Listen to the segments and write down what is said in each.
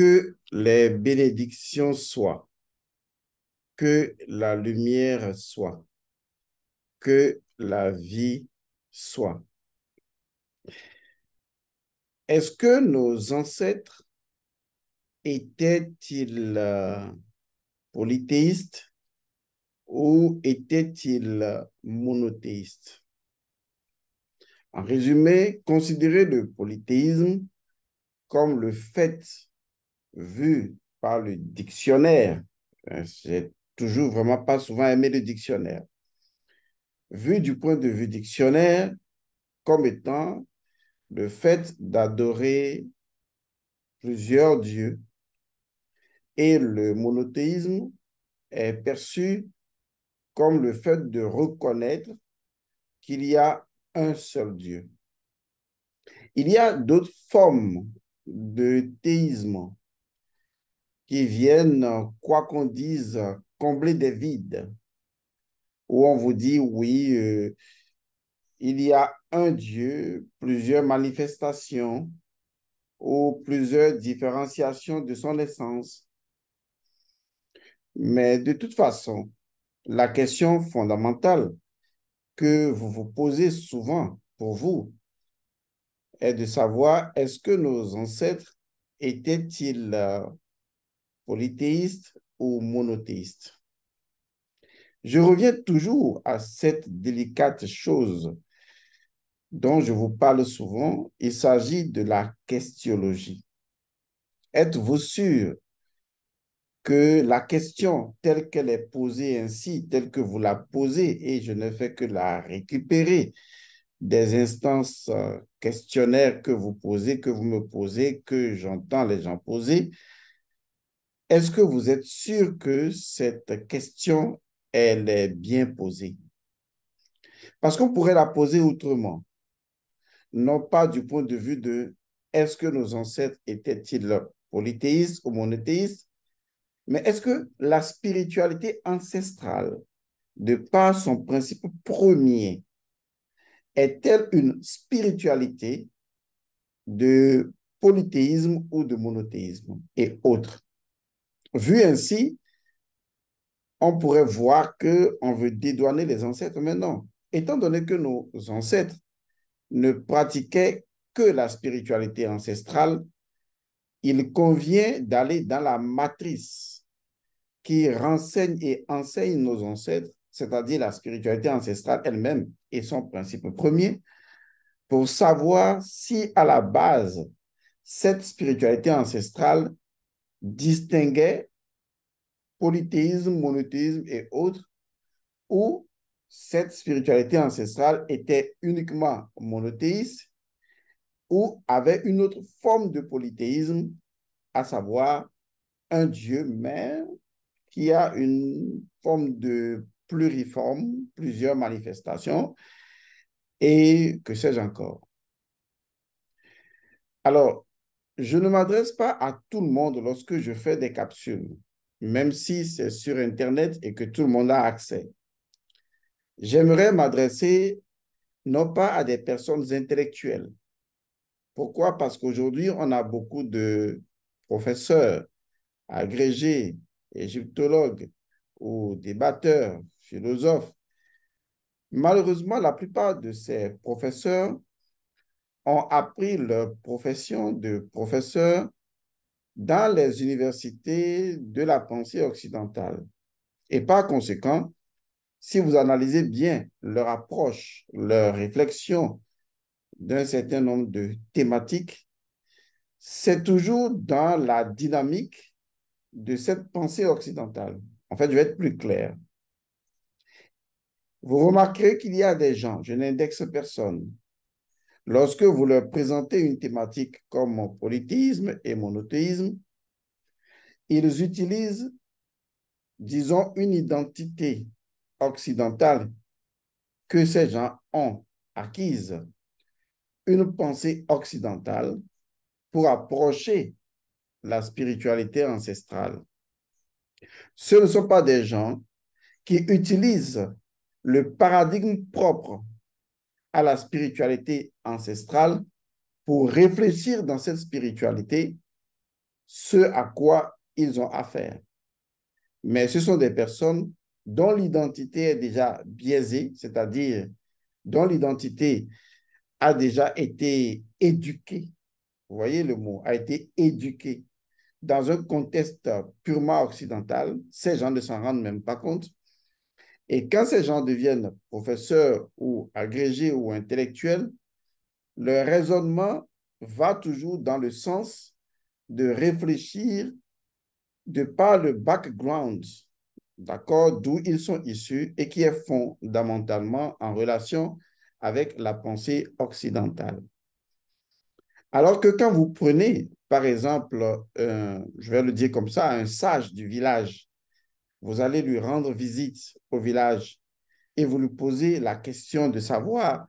Que les bénédictions soient, que la lumière soit, que la vie soit. Est-ce que nos ancêtres étaient-ils euh, polythéistes ou étaient-ils euh, monothéistes? En résumé, considérer le polythéisme comme le fait vu par le dictionnaire, euh, j'ai toujours vraiment pas souvent aimé le dictionnaire, vu du point de vue dictionnaire comme étant le fait d'adorer plusieurs dieux et le monothéisme est perçu comme le fait de reconnaître qu'il y a un seul Dieu. Il y a d'autres formes de théisme qui viennent, quoi qu'on dise, combler des vides, où on vous dit, oui, euh, il y a un Dieu, plusieurs manifestations ou plusieurs différenciations de son essence. Mais de toute façon, la question fondamentale que vous vous posez souvent pour vous est de savoir est-ce que nos ancêtres étaient-ils euh, polythéiste ou monothéiste. Je reviens toujours à cette délicate chose dont je vous parle souvent. Il s'agit de la questionologie. Êtes-vous sûr que la question telle qu'elle est posée ainsi, telle que vous la posez, et je ne fais que la récupérer des instances euh, questionnaires que vous posez, que vous me posez, que j'entends les gens poser, est-ce que vous êtes sûr que cette question, elle est bien posée? Parce qu'on pourrait la poser autrement, non pas du point de vue de est-ce que nos ancêtres étaient-ils polythéistes ou monothéistes, mais est-ce que la spiritualité ancestrale, de par son principe premier, est-elle une spiritualité de polythéisme ou de monothéisme et autres Vu ainsi, on pourrait voir on veut dédouaner les ancêtres, mais non. Étant donné que nos ancêtres ne pratiquaient que la spiritualité ancestrale, il convient d'aller dans la matrice qui renseigne et enseigne nos ancêtres, c'est-à-dire la spiritualité ancestrale elle-même et son principe premier, pour savoir si à la base, cette spiritualité ancestrale distinguait polythéisme, monothéisme et autres, où cette spiritualité ancestrale était uniquement monothéiste ou avait une autre forme de polythéisme, à savoir un Dieu, mère qui a une forme de pluriforme, plusieurs manifestations, et que sais-je encore. Alors, je ne m'adresse pas à tout le monde lorsque je fais des capsules, même si c'est sur Internet et que tout le monde a accès. J'aimerais m'adresser non pas à des personnes intellectuelles. Pourquoi Parce qu'aujourd'hui, on a beaucoup de professeurs, agrégés, égyptologues ou débatteurs, philosophes. Malheureusement, la plupart de ces professeurs ont appris leur profession de professeur dans les universités de la pensée occidentale. Et par conséquent, si vous analysez bien leur approche, leur réflexion d'un certain nombre de thématiques, c'est toujours dans la dynamique de cette pensée occidentale. En fait, je vais être plus clair. Vous remarquerez qu'il y a des gens, je n'indexe personne, Lorsque vous leur présentez une thématique comme mon politisme et monothéisme, ils utilisent, disons, une identité occidentale que ces gens ont acquise, une pensée occidentale pour approcher la spiritualité ancestrale. Ce ne sont pas des gens qui utilisent le paradigme propre à la spiritualité ancestrale pour réfléchir dans cette spiritualité ce à quoi ils ont affaire. Mais ce sont des personnes dont l'identité est déjà biaisée, c'est-à-dire dont l'identité a déjà été éduquée. Vous voyez le mot, a été éduquée. Dans un contexte purement occidental, ces gens ne s'en rendent même pas compte et quand ces gens deviennent professeurs ou agrégés ou intellectuels, leur raisonnement va toujours dans le sens de réfléchir de par le background, d'accord, d'où ils sont issus et qui est fondamentalement en relation avec la pensée occidentale. Alors que quand vous prenez, par exemple, je vais le dire comme ça, un sage du village vous allez lui rendre visite au village et vous lui posez la question de savoir,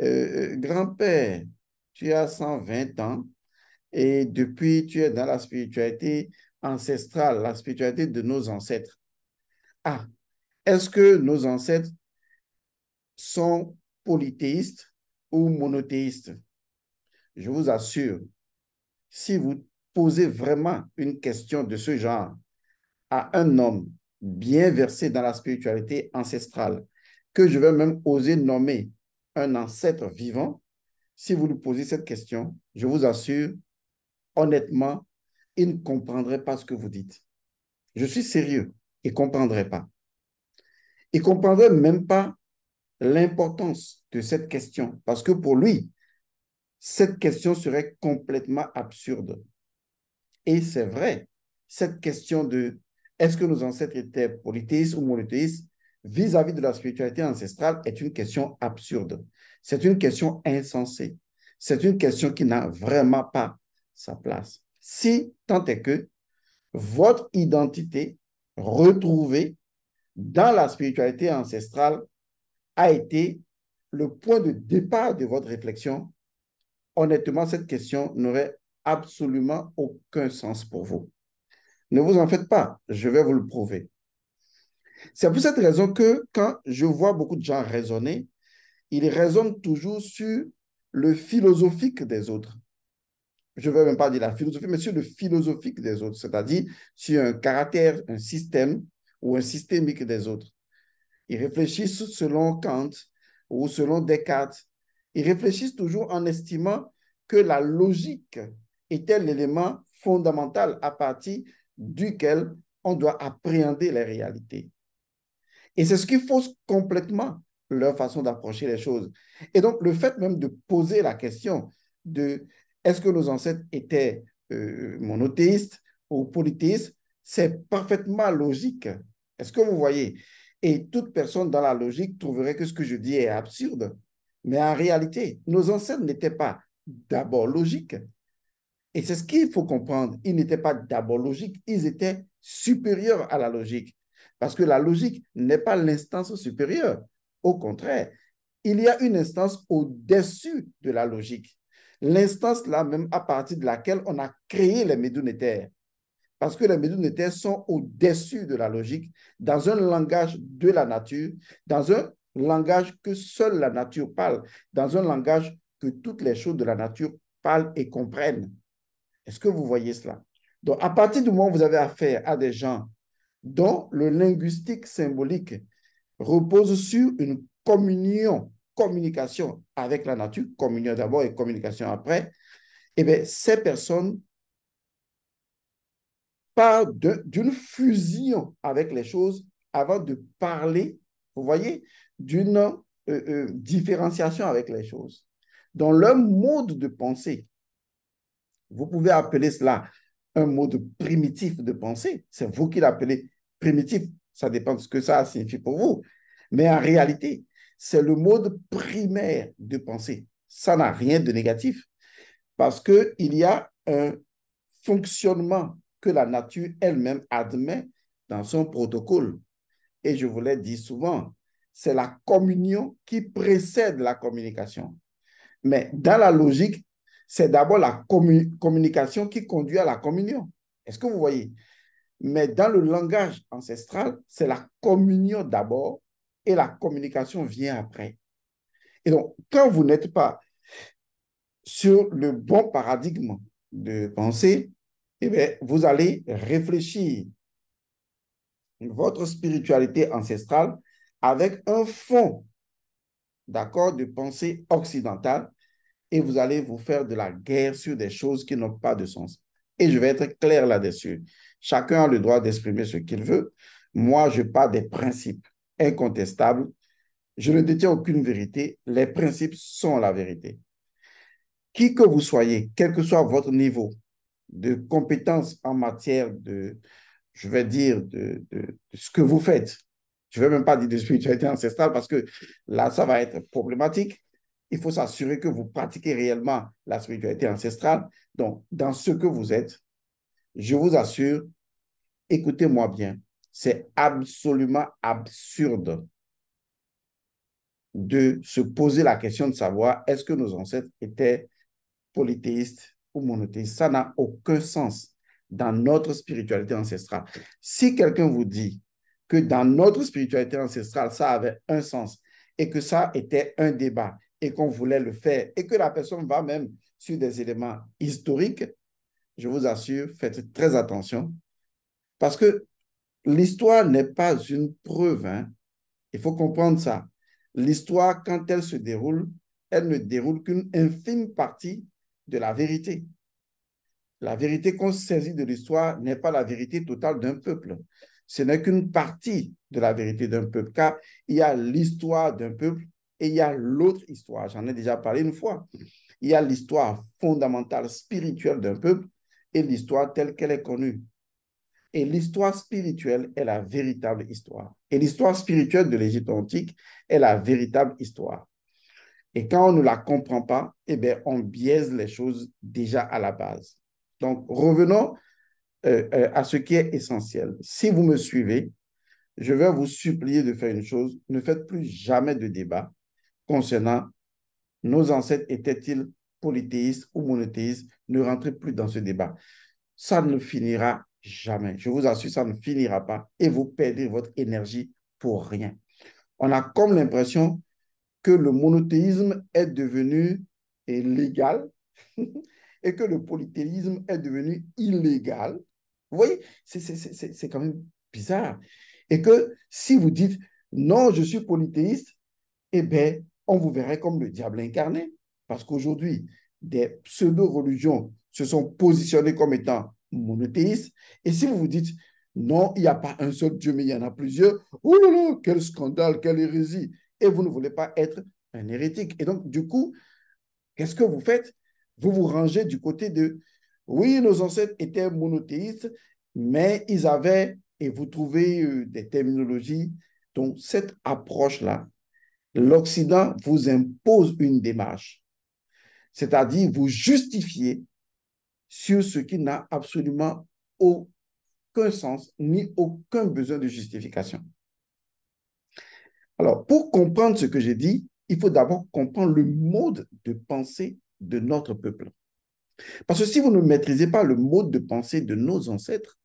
euh, euh, grand-père, tu as 120 ans et depuis tu es dans la spiritualité ancestrale, la spiritualité de nos ancêtres. Ah, est-ce que nos ancêtres sont polythéistes ou monothéistes Je vous assure, si vous posez vraiment une question de ce genre, à un homme bien versé dans la spiritualité ancestrale, que je vais même oser nommer un ancêtre vivant, si vous lui posez cette question, je vous assure, honnêtement, il ne comprendrait pas ce que vous dites. Je suis sérieux, il ne comprendrait pas. Il ne comprendrait même pas l'importance de cette question, parce que pour lui, cette question serait complètement absurde. Et c'est vrai, cette question de est-ce que nos ancêtres étaient polythéistes ou monothéistes vis-à-vis de la spiritualité ancestrale est une question absurde. C'est une question insensée. C'est une question qui n'a vraiment pas sa place. Si tant est que votre identité retrouvée dans la spiritualité ancestrale a été le point de départ de votre réflexion, honnêtement, cette question n'aurait absolument aucun sens pour vous. Ne vous en faites pas, je vais vous le prouver. C'est pour cette raison que quand je vois beaucoup de gens raisonner, ils raisonnent toujours sur le philosophique des autres. Je ne veux même pas dire la philosophie, mais sur le philosophique des autres, c'est-à-dire sur un caractère, un système ou un systémique des autres. Ils réfléchissent selon Kant ou selon Descartes. Ils réfléchissent toujours en estimant que la logique était l'élément fondamental à partir duquel on doit appréhender les réalités. Et c'est ce qui fausse complètement leur façon d'approcher les choses. Et donc, le fait même de poser la question de est-ce que nos ancêtres étaient euh, monothéistes ou polythéistes, c'est parfaitement logique. Est-ce que vous voyez Et toute personne dans la logique trouverait que ce que je dis est absurde. Mais en réalité, nos ancêtres n'étaient pas d'abord logiques, et c'est ce qu'il faut comprendre. Ils n'étaient pas d'abord logiques, ils étaient supérieurs à la logique. Parce que la logique n'est pas l'instance supérieure. Au contraire, il y a une instance au-dessus de la logique. L'instance là même à partir de laquelle on a créé les médounétaires. Parce que les médounétaires sont au-dessus de la logique, dans un langage de la nature, dans un langage que seule la nature parle, dans un langage que toutes les choses de la nature parlent et comprennent. Est-ce que vous voyez cela Donc, à partir du moment où vous avez affaire à des gens dont le linguistique symbolique repose sur une communion, communication avec la nature, communion d'abord et communication après, eh bien, ces personnes parlent d'une fusion avec les choses avant de parler, vous voyez, d'une euh, euh, différenciation avec les choses. Dans leur mode de pensée, vous pouvez appeler cela un mode primitif de pensée. C'est vous qui l'appelez primitif. Ça dépend de ce que ça signifie pour vous. Mais en réalité, c'est le mode primaire de pensée. Ça n'a rien de négatif parce qu'il y a un fonctionnement que la nature elle-même admet dans son protocole. Et je vous l'ai dit souvent, c'est la communion qui précède la communication. Mais dans la logique c'est d'abord la communication qui conduit à la communion. Est-ce que vous voyez Mais dans le langage ancestral, c'est la communion d'abord et la communication vient après. Et donc, quand vous n'êtes pas sur le bon paradigme de pensée, eh bien, vous allez réfléchir votre spiritualité ancestrale avec un fond d'accord de pensée occidentale et vous allez vous faire de la guerre sur des choses qui n'ont pas de sens. Et je vais être clair là-dessus. Chacun a le droit d'exprimer ce qu'il veut. Moi, je pas des principes incontestables. Je ne détiens aucune vérité. Les principes sont la vérité. Qui que vous soyez, quel que soit votre niveau de compétence en matière de, je vais dire, de, de ce que vous faites, je ne vais même pas dire de spiritualité ancestrale parce que là, ça va être problématique il faut s'assurer que vous pratiquez réellement la spiritualité ancestrale. Donc, dans ce que vous êtes, je vous assure, écoutez-moi bien, c'est absolument absurde de se poser la question de savoir est-ce que nos ancêtres étaient polythéistes ou monothéistes. Ça n'a aucun sens dans notre spiritualité ancestrale. Si quelqu'un vous dit que dans notre spiritualité ancestrale, ça avait un sens et que ça était un débat et qu'on voulait le faire et que la personne va même sur des éléments historiques, je vous assure, faites très attention parce que l'histoire n'est pas une preuve. Hein. Il faut comprendre ça. L'histoire, quand elle se déroule, elle ne déroule qu'une infime partie de la vérité. La vérité qu'on saisit de l'histoire n'est pas la vérité totale d'un peuple. Ce n'est qu'une partie de la vérité d'un peuple, car il y a l'histoire d'un peuple et il y a l'autre histoire, j'en ai déjà parlé une fois. Il y a l'histoire fondamentale spirituelle d'un peuple et l'histoire telle qu'elle est connue. Et l'histoire spirituelle est la véritable histoire. Et l'histoire spirituelle de l'Égypte antique est la véritable histoire. Et quand on ne la comprend pas, eh bien, on biaise les choses déjà à la base. Donc, revenons euh, euh, à ce qui est essentiel. Si vous me suivez, je vais vous supplier de faire une chose, ne faites plus jamais de débat, concernant nos ancêtres étaient-ils polythéistes ou monothéistes, ne rentrez plus dans ce débat. Ça ne finira jamais. Je vous assure, ça ne finira pas et vous perdez votre énergie pour rien. On a comme l'impression que le monothéisme est devenu légal et que le polythéisme est devenu illégal. Vous voyez, c'est quand même bizarre. Et que si vous dites non, je suis polythéiste, eh bien, on vous verrait comme le diable incarné, parce qu'aujourd'hui, des pseudo-religions se sont positionnées comme étant monothéistes. Et si vous vous dites, non, il n'y a pas un seul Dieu, mais il y en a plusieurs, oh là quel scandale, quelle hérésie, et vous ne voulez pas être un hérétique. Et donc, du coup, qu'est-ce que vous faites Vous vous rangez du côté de, oui, nos ancêtres étaient monothéistes, mais ils avaient, et vous trouvez euh, des terminologies, donc cette approche-là l'Occident vous impose une démarche, c'est-à-dire vous justifiez sur ce qui n'a absolument aucun sens ni aucun besoin de justification. Alors, pour comprendre ce que j'ai dit, il faut d'abord comprendre le mode de pensée de notre peuple. Parce que si vous ne maîtrisez pas le mode de pensée de nos ancêtres,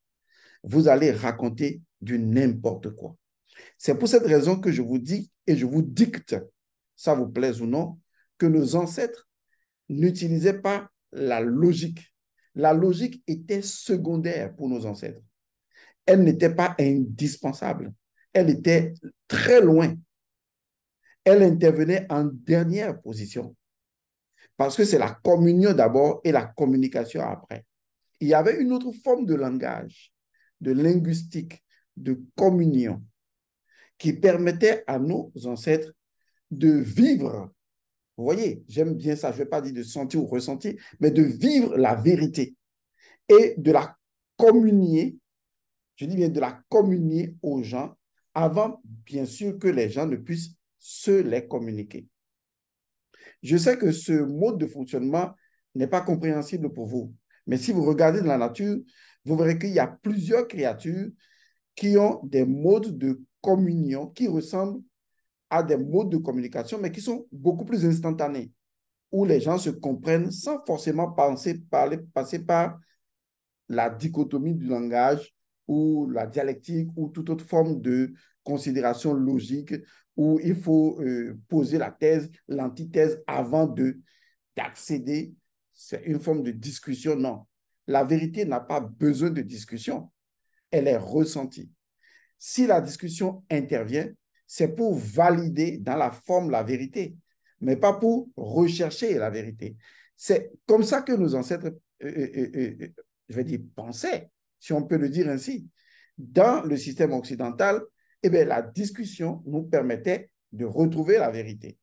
vous allez raconter du n'importe quoi. C'est pour cette raison que je vous dis et je vous dicte, ça vous plaise ou non, que nos ancêtres n'utilisaient pas la logique. La logique était secondaire pour nos ancêtres. Elle n'était pas indispensable. Elle était très loin. Elle intervenait en dernière position. Parce que c'est la communion d'abord et la communication après. Il y avait une autre forme de langage, de linguistique, de communion qui permettait à nos ancêtres de vivre. Vous voyez, j'aime bien ça, je ne vais pas dire de sentir ou ressentir, mais de vivre la vérité et de la communier, je dis bien de la communier aux gens avant, bien sûr, que les gens ne puissent se les communiquer. Je sais que ce mode de fonctionnement n'est pas compréhensible pour vous, mais si vous regardez dans la nature, vous verrez qu'il y a plusieurs créatures qui ont des modes de communion qui ressemble à des modes de communication, mais qui sont beaucoup plus instantanés, où les gens se comprennent sans forcément penser, parler, passer par la dichotomie du langage ou la dialectique ou toute autre forme de considération logique où il faut euh, poser la thèse, l'antithèse avant d'accéder. C'est une forme de discussion. Non, la vérité n'a pas besoin de discussion. Elle est ressentie. Si la discussion intervient, c'est pour valider dans la forme la vérité, mais pas pour rechercher la vérité. C'est comme ça que nos ancêtres, euh, euh, euh, je dire, pensaient, si on peut le dire ainsi. Dans le système occidental, eh bien, la discussion nous permettait de retrouver la vérité.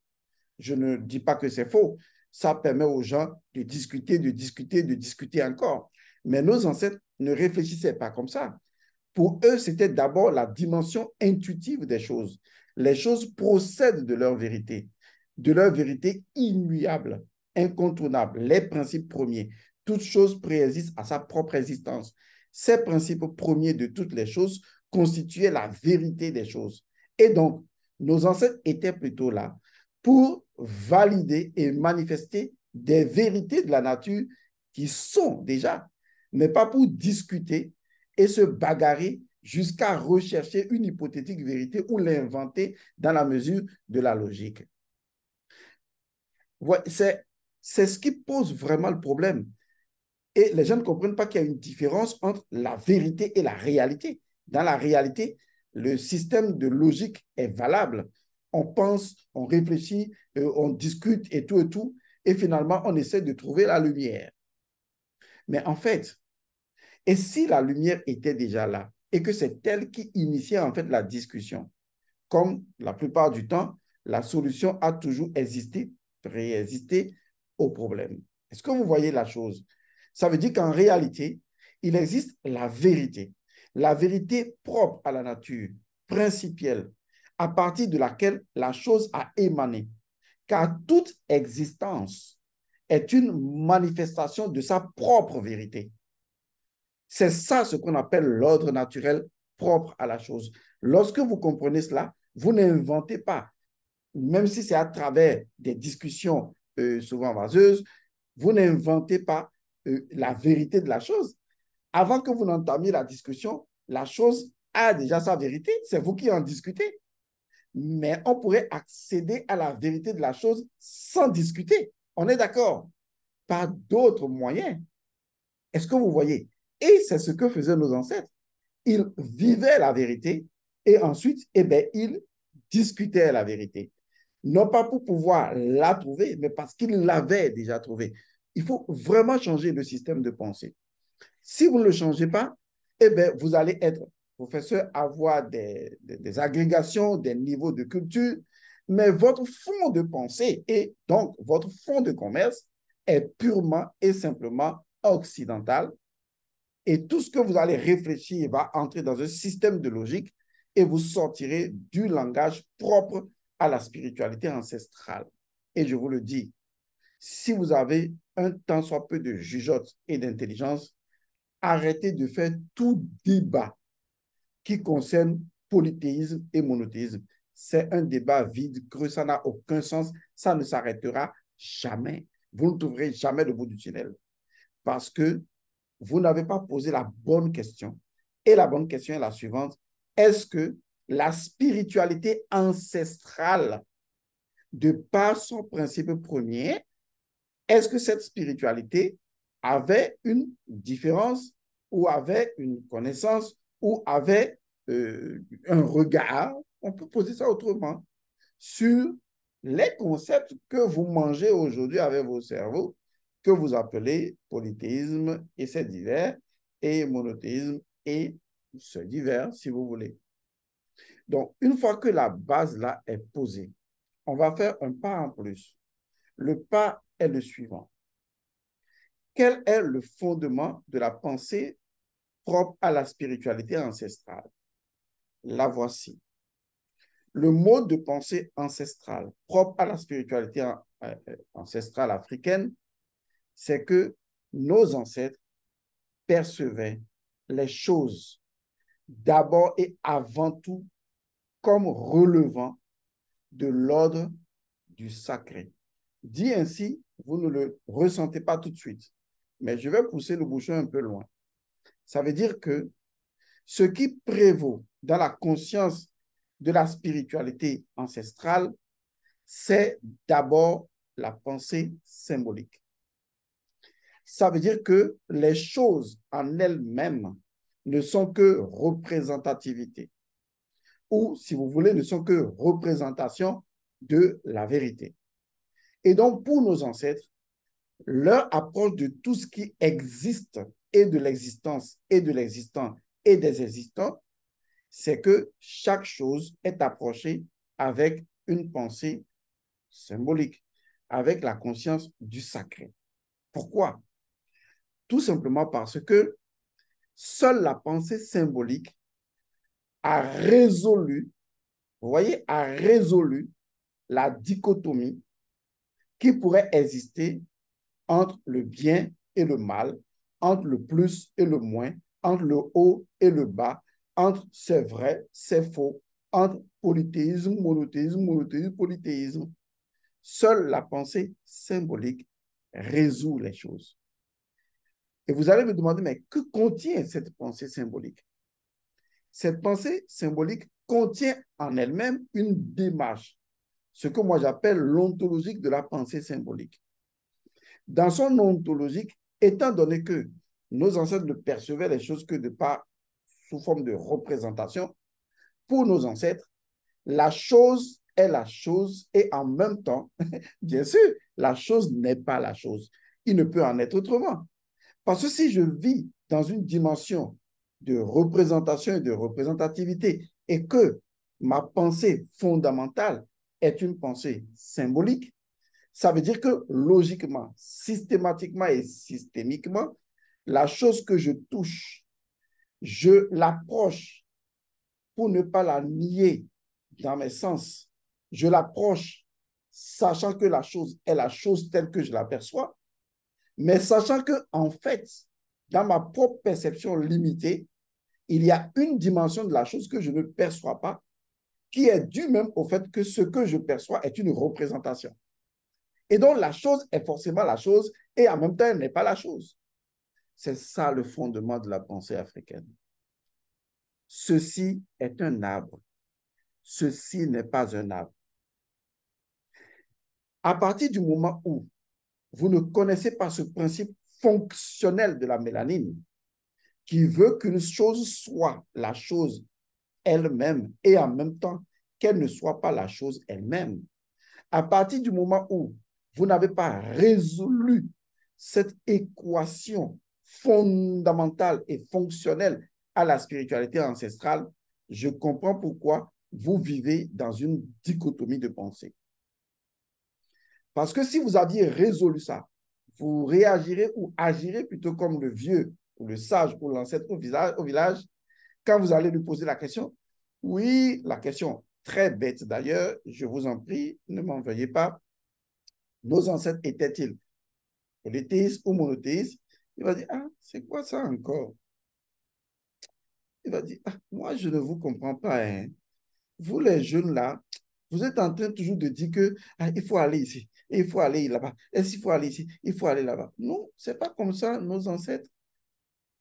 Je ne dis pas que c'est faux. Ça permet aux gens de discuter, de discuter, de discuter encore. Mais nos ancêtres ne réfléchissaient pas comme ça. Pour eux, c'était d'abord la dimension intuitive des choses. Les choses procèdent de leur vérité, de leur vérité immuable, incontournable, les principes premiers. Toute chose préexiste à sa propre existence. Ces principes premiers de toutes les choses constituaient la vérité des choses. Et donc, nos ancêtres étaient plutôt là pour valider et manifester des vérités de la nature qui sont déjà, mais pas pour discuter et se bagarrer jusqu'à rechercher une hypothétique vérité ou l'inventer dans la mesure de la logique. C'est ce qui pose vraiment le problème. Et les gens ne comprennent pas qu'il y a une différence entre la vérité et la réalité. Dans la réalité, le système de logique est valable. On pense, on réfléchit, euh, on discute et tout et tout. Et finalement, on essaie de trouver la lumière. Mais en fait, et si la lumière était déjà là et que c'est elle qui initiait en fait la discussion, comme la plupart du temps, la solution a toujours existé, préexisté au problème. Est-ce que vous voyez la chose Ça veut dire qu'en réalité, il existe la vérité, la vérité propre à la nature, principielle, à partir de laquelle la chose a émané. Car toute existence est une manifestation de sa propre vérité. C'est ça ce qu'on appelle l'ordre naturel propre à la chose. Lorsque vous comprenez cela, vous n'inventez pas, même si c'est à travers des discussions euh, souvent vaseuses, vous n'inventez pas euh, la vérité de la chose. Avant que vous n'entamiez la discussion, la chose a déjà sa vérité, c'est vous qui en discutez. Mais on pourrait accéder à la vérité de la chose sans discuter. On est d'accord Par d'autres moyens. Est-ce que vous voyez et c'est ce que faisaient nos ancêtres. Ils vivaient la vérité et ensuite, eh bien, ils discutaient la vérité. Non pas pour pouvoir la trouver, mais parce qu'ils l'avaient déjà trouvée. Il faut vraiment changer le système de pensée. Si vous ne le changez pas, eh bien, vous allez être professeur, avoir des, des agrégations, des niveaux de culture, mais votre fond de pensée et donc votre fond de commerce est purement et simplement occidental et tout ce que vous allez réfléchir va entrer dans un système de logique et vous sortirez du langage propre à la spiritualité ancestrale. Et je vous le dis, si vous avez un tant soit peu de jugeote et d'intelligence, arrêtez de faire tout débat qui concerne polythéisme et monothéisme. C'est un débat vide, creux, ça n'a aucun sens, ça ne s'arrêtera jamais. Vous ne trouverez jamais le bout du tunnel. Parce que vous n'avez pas posé la bonne question. Et la bonne question est la suivante. Est-ce que la spiritualité ancestrale, de par son principe premier, est-ce que cette spiritualité avait une différence ou avait une connaissance ou avait euh, un regard, on peut poser ça autrement, sur les concepts que vous mangez aujourd'hui avec vos cerveaux que vous appelez polythéisme et c'est divers, et monothéisme et c'est divers, si vous voulez. Donc, une fois que la base là est posée, on va faire un pas en plus. Le pas est le suivant. Quel est le fondement de la pensée propre à la spiritualité ancestrale La voici. Le mode de pensée ancestrale propre à la spiritualité euh, euh, ancestrale africaine c'est que nos ancêtres percevaient les choses d'abord et avant tout comme relevant de l'ordre du sacré. Dit ainsi, vous ne le ressentez pas tout de suite, mais je vais pousser le bouchon un peu loin. Ça veut dire que ce qui prévaut dans la conscience de la spiritualité ancestrale, c'est d'abord la pensée symbolique ça veut dire que les choses en elles-mêmes ne sont que représentativité, ou si vous voulez, ne sont que représentation de la vérité. Et donc, pour nos ancêtres, leur approche de tout ce qui existe et de l'existence et de l'existant et des existants, c'est que chaque chose est approchée avec une pensée symbolique, avec la conscience du sacré. Pourquoi tout simplement parce que seule la pensée symbolique a résolu, vous voyez, a résolu la dichotomie qui pourrait exister entre le bien et le mal, entre le plus et le moins, entre le haut et le bas, entre c'est vrai, c'est faux, entre polythéisme, monothéisme, monothéisme, polythéisme. Seule la pensée symbolique résout les choses. Et vous allez me demander, mais que contient cette pensée symbolique Cette pensée symbolique contient en elle-même une démarche, ce que moi j'appelle l'ontologique de la pensée symbolique. Dans son ontologique, étant donné que nos ancêtres ne percevaient les choses que de pas sous forme de représentation, pour nos ancêtres, la chose est la chose et en même temps, bien sûr, la chose n'est pas la chose. Il ne peut en être autrement. Parce que si je vis dans une dimension de représentation et de représentativité et que ma pensée fondamentale est une pensée symbolique, ça veut dire que logiquement, systématiquement et systémiquement, la chose que je touche, je l'approche pour ne pas la nier dans mes sens. Je l'approche sachant que la chose est la chose telle que je l'aperçois mais sachant que, en fait, dans ma propre perception limitée, il y a une dimension de la chose que je ne perçois pas, qui est due même au fait que ce que je perçois est une représentation. Et donc, la chose est forcément la chose, et en même temps, elle n'est pas la chose. C'est ça le fondement de la pensée africaine. Ceci est un arbre. Ceci n'est pas un arbre. À partir du moment où vous ne connaissez pas ce principe fonctionnel de la mélanine qui veut qu'une chose soit la chose elle-même et en même temps qu'elle ne soit pas la chose elle-même. À partir du moment où vous n'avez pas résolu cette équation fondamentale et fonctionnelle à la spiritualité ancestrale, je comprends pourquoi vous vivez dans une dichotomie de pensée. Parce que si vous aviez résolu ça, vous réagirez ou agirez plutôt comme le vieux ou le sage ou l'ancêtre au, village quand vous allez lui poser la question. Oui, la question très bête d'ailleurs, je vous en prie, ne m'en veuillez pas. Nos ancêtres étaient-ils polythéistes ou monothéistes Il va dire, ah, c'est quoi ça encore Il va dire, ah, moi je ne vous comprends pas. Hein. Vous les jeunes là, vous êtes en train toujours de dire que ah, il faut aller ici, il faut aller là-bas. Et ce faut aller ici Il faut aller là-bas. Non, ce n'est pas comme ça nos ancêtres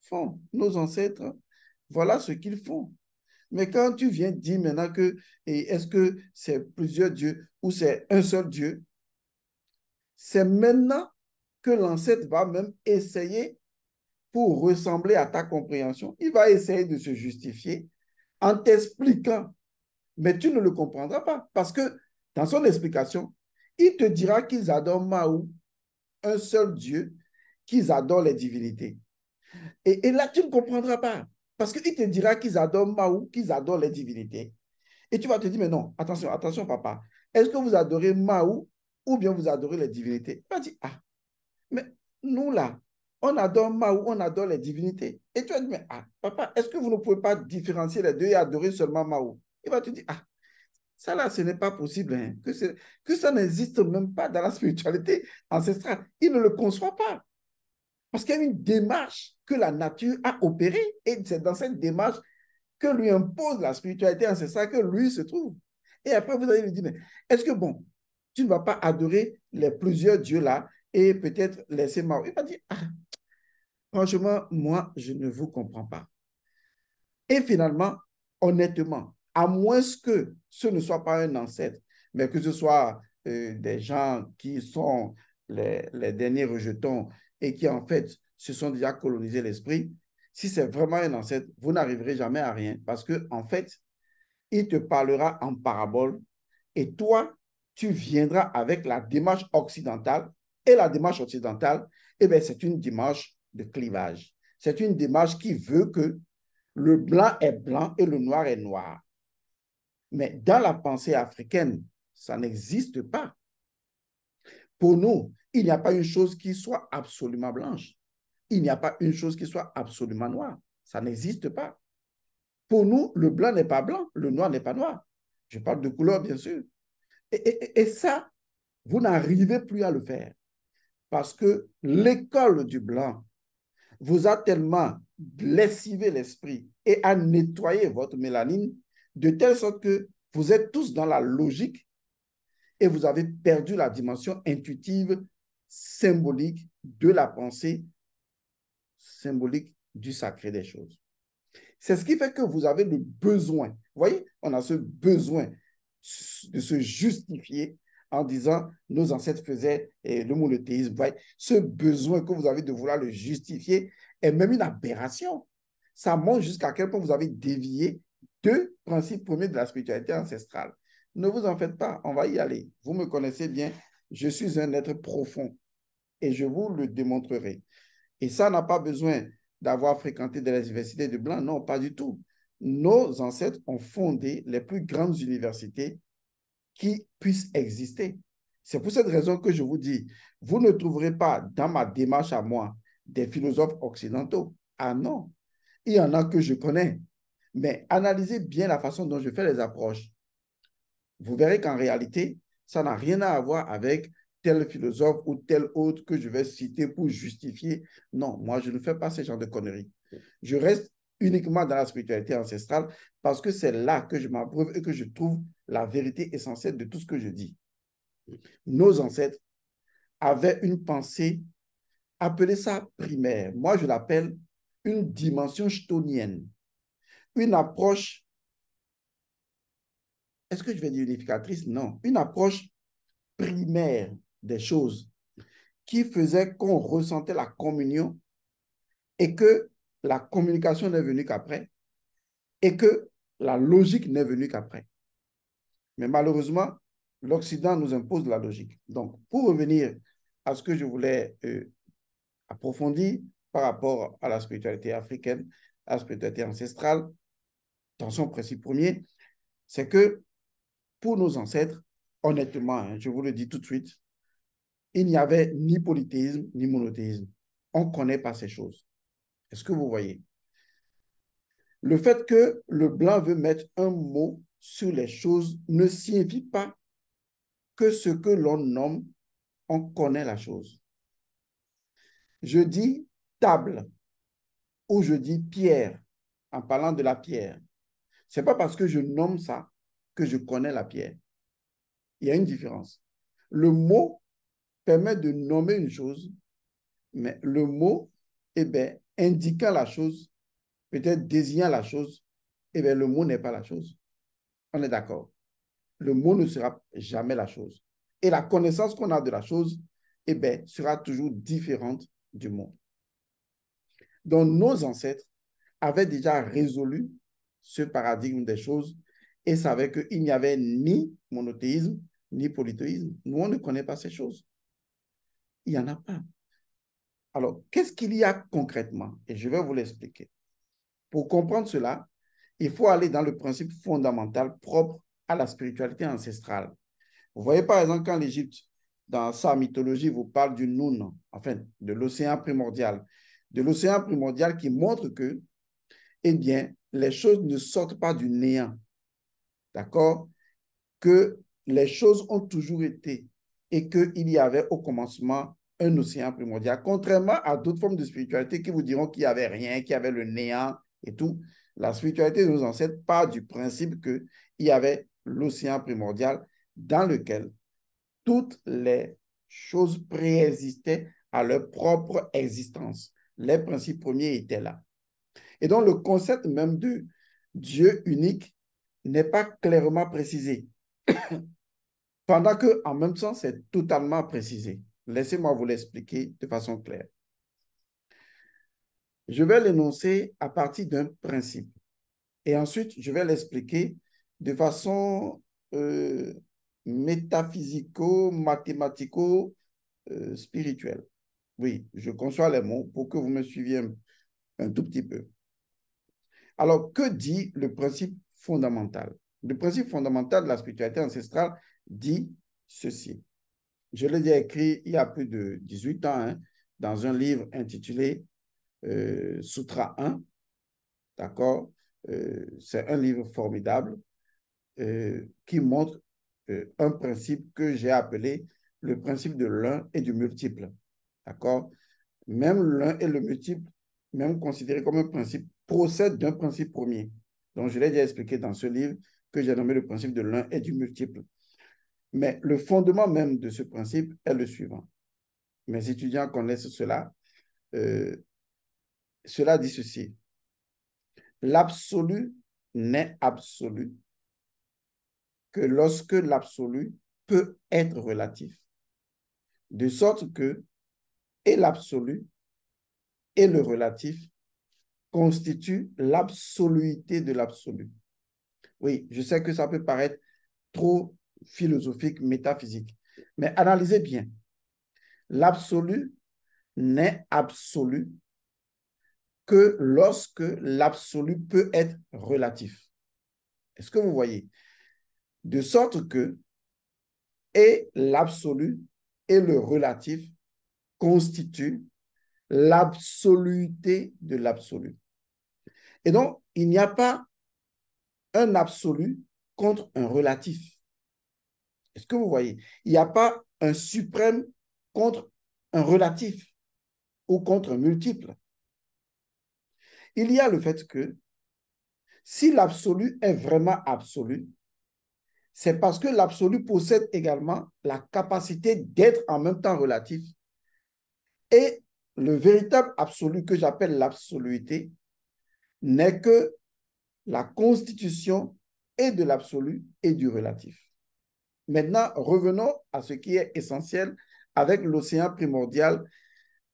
font. Nos ancêtres, voilà ce qu'ils font. Mais quand tu viens dire maintenant que est-ce que c'est plusieurs dieux ou c'est un seul Dieu, c'est maintenant que l'ancêtre va même essayer pour ressembler à ta compréhension. Il va essayer de se justifier en t'expliquant, mais tu ne le comprendras pas parce que dans son explication, il te dira qu'ils adorent Mahou, un seul Dieu, qu'ils adorent les divinités. Et, là, tu ne comprendras pas. Parce qu'il te dira qu'ils adorent Mahou, qu'ils adorent les divinités. Et tu vas te dire, mais non, attention, attention, papa. Est-ce que vous adorez Mahou ou bien vous adorez les divinités va va dire, ah, mais nous là, on adore Mahou, on adore les divinités. Et tu vas dire, mais ah, papa, est-ce que vous ne pouvez pas différencier les deux et adorer seulement Mahou Il va te dire, ah, ça, là, ce n'est pas possible. Hein. Que, que ça n'existe même pas dans la spiritualité ancestrale. Il ne le conçoit pas. Parce qu'il y a une démarche que la nature a opérée. Et c'est dans cette démarche que lui impose la spiritualité ancestrale que lui se trouve. Et après, vous allez lui dire, mais est-ce que, bon, tu ne vas pas adorer les plusieurs dieux là et peut-être laisser mort, Il va dire, ah, franchement, moi, je ne vous comprends pas. Et finalement, honnêtement, à moins que ce ne soit pas un ancêtre, mais que ce soit euh, des gens qui sont les, derniers rejetons et qui en fait se sont déjà colonisés l'esprit, si c'est vraiment un ancêtre, vous n'arriverez jamais à rien parce que en fait, il te parlera en parabole et toi, tu viendras avec la démarche occidentale et la démarche occidentale, eh bien, c'est une démarche de clivage. C'est une démarche qui veut que le blanc est blanc et le noir est noir. Mais dans la pensée africaine, ça n'existe pas. Pour nous, il n'y a pas une chose qui soit absolument blanche. Il n'y a pas une chose qui soit absolument noire. Ça n'existe pas. Pour nous, le blanc n'est pas blanc, le noir n'est pas noir. Je parle de couleur, bien sûr. Et, ça, vous n'arrivez plus à le faire. Parce que l'école du blanc vous a tellement lessivé l'esprit et a nettoyé votre mélanine de telle sorte que vous êtes tous dans la logique et vous avez perdu la dimension intuitive, symbolique de la pensée, symbolique du sacré des choses. C'est ce qui fait que vous avez le besoin. Vous voyez, on a ce besoin de se justifier en disant nos ancêtres faisaient eh, le monothéisme. ce besoin que vous avez de vouloir le justifier est même une aberration. Ça montre jusqu'à quel point vous avez dévié deux principes premiers de la spiritualité ancestrale. Ne vous en faites pas, on va y aller. Vous me connaissez bien, je suis un être profond et je vous le démontrerai. Et ça n'a pas besoin d'avoir fréquenté de l'université universités de blanc, non, pas du tout. Nos ancêtres ont fondé les plus grandes universités qui puissent exister. C'est pour cette raison que je vous dis, vous ne trouverez pas dans ma démarche à moi des philosophes occidentaux. Ah non, il y en a que je connais, mais analysez bien la façon dont je fais les approches. Vous verrez qu'en réalité, ça n'a rien à voir avec tel philosophe ou tel autre que je vais citer pour justifier. Non, moi, je ne fais pas ce genre de conneries. Je reste uniquement dans la spiritualité ancestrale parce que c'est là que je m'approuve et que je trouve la vérité essentielle de tout ce que je dis. Nos ancêtres avaient une pensée, appelez ça primaire. Moi, je l'appelle une dimension stonienne une approche, est-ce que je vais dire unificatrice Non, une approche primaire des choses qui faisait qu'on ressentait la communion et que la communication n'est venue qu'après et que la logique n'est venue qu'après. Mais malheureusement, l'Occident nous impose la logique. Donc, pour revenir à ce que je voulais euh, approfondir par rapport à la spiritualité africaine, à la spiritualité ancestrale, Attention son premier, c'est que pour nos ancêtres, honnêtement, hein, je vous le dis tout de suite, il n'y avait ni polythéisme ni monothéisme. On ne connaît pas ces choses. Est-ce que vous voyez Le fait que le blanc veut mettre un mot sur les choses ne signifie pas que ce que l'on nomme, on connaît la chose. Je dis table ou je dis pierre en parlant de la pierre. Ce n'est pas parce que je nomme ça que je connais la pierre. Il y a une différence. Le mot permet de nommer une chose, mais le mot, eh bien, indiquant la chose, peut-être désignant la chose, eh bien, le mot n'est pas la chose. On est d'accord. Le mot ne sera jamais la chose. Et la connaissance qu'on a de la chose, eh bien, sera toujours différente du mot. Donc, nos ancêtres avaient déjà résolu ce paradigme des choses et savait qu'il n'y avait ni monothéisme, ni polythéisme. Nous, on ne connaît pas ces choses. Il n'y en a pas. Alors, qu'est-ce qu'il y a concrètement Et je vais vous l'expliquer. Pour comprendre cela, il faut aller dans le principe fondamental propre à la spiritualité ancestrale. Vous voyez par exemple quand l'Égypte, dans sa mythologie, vous parle du Noun, enfin de l'océan primordial, de l'océan primordial qui montre que, eh bien, les choses ne sortent pas du néant. D'accord Que les choses ont toujours été et qu'il y avait au commencement un océan primordial. Contrairement à d'autres formes de spiritualité qui vous diront qu'il n'y avait rien, qu'il y avait le néant et tout, la spiritualité de nos ancêtres part du principe qu'il y avait l'océan primordial dans lequel toutes les choses préexistaient à leur propre existence. Les principes premiers étaient là. Et donc, le concept même de Dieu unique n'est pas clairement précisé. Pendant que, en même temps, c'est totalement précisé. Laissez-moi vous l'expliquer de façon claire. Je vais l'énoncer à partir d'un principe. Et ensuite, je vais l'expliquer de façon euh, métaphysico, mathématico, euh, spirituelle. Oui, je conçois les mots pour que vous me suiviez un tout petit peu. Alors, que dit le principe fondamental Le principe fondamental de la spiritualité ancestrale dit ceci. Je l'ai écrit il y a plus de 18 ans hein, dans un livre intitulé euh, Sutra 1. D'accord euh, C'est un livre formidable euh, qui montre un principe que j'ai appelé le principe de l'un et du multiple. D'accord Même l'un et le multiple, même considéré comme un principe procède d'un principe premier. dont je l'ai déjà expliqué dans ce livre que j'ai nommé le principe de l'un et du multiple. Mais le fondement même de ce principe est le suivant. Mes étudiants connaissent cela. Euh, cela dit ceci. L'absolu n'est absolu que lorsque l'absolu peut être relatif. De sorte que et l'absolu et le relatif constitue l'absoluité de l'absolu. Oui, je sais que ça peut paraître trop philosophique, métaphysique, mais analysez bien. L'absolu n'est absolu que lorsque l'absolu peut être relatif. Est-ce que vous voyez De sorte que et l'absolu et le relatif constituent l'absoluité de l'absolu. Et donc, il n'y a pas un absolu contre un relatif. Est-ce que vous voyez Il n'y a pas un suprême contre un relatif ou contre un multiple. Il y a le fait que si l'absolu est vraiment absolu, c'est parce que l'absolu possède également la capacité d'être en même temps relatif. Et le véritable absolu que j'appelle l'absoluité n'est que la constitution et de l'absolu et du relatif. Maintenant, revenons à ce qui est essentiel avec l'océan primordial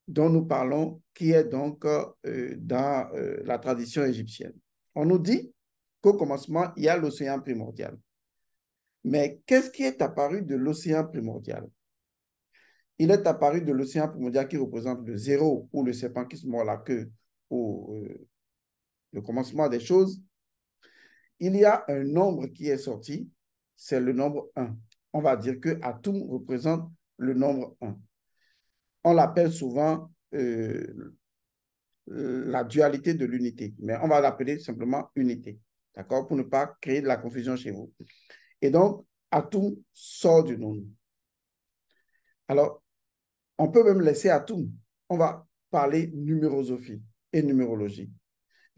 dont nous parlons, qui est donc euh, dans euh, la tradition égyptienne. On nous dit qu'au commencement, il y a l'océan primordial. Mais qu'est-ce qui est apparu de l'océan primordial Il est apparu de l'océan primordial qui représente le zéro ou le serpent qui se mord la queue ou le commencement des choses, il y a un nombre qui est sorti, c'est le nombre 1. On va dire que Atum représente le nombre 1. On l'appelle souvent euh, la dualité de l'unité, mais on va l'appeler simplement unité, d'accord, pour ne pas créer de la confusion chez vous. Et donc, Atum sort du nombre. Alors, on peut même laisser Atum. On va parler numérosophie et numérologie